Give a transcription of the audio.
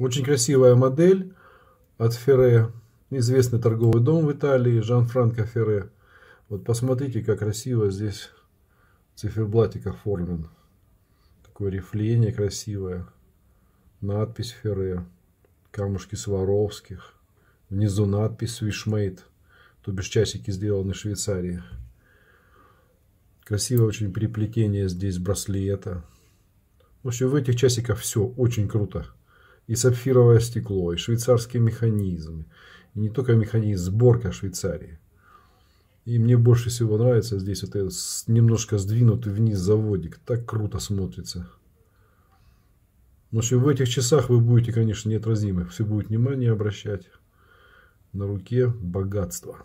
Очень красивая модель от Ферре, известный торговый дом в Италии, Жан-Франко Ферре. Вот посмотрите, как красиво здесь циферблатик оформлен. Такое рифление красивое. Надпись Ферре. Камушки Сваровских. Внизу надпись Swishmade. То бишь часики сделаны в Швейцарии. Красивое очень переплетение здесь браслета. В общем, в этих часиках все очень круто и сапфировое стекло, и швейцарские механизмы и не только механизм, сборка Швейцарии. И мне больше всего нравится здесь вот этот немножко сдвинутый вниз заводик. Так круто смотрится. В общем, в этих часах вы будете, конечно, неотразимы. Все будет внимание обращать. На руке богатство.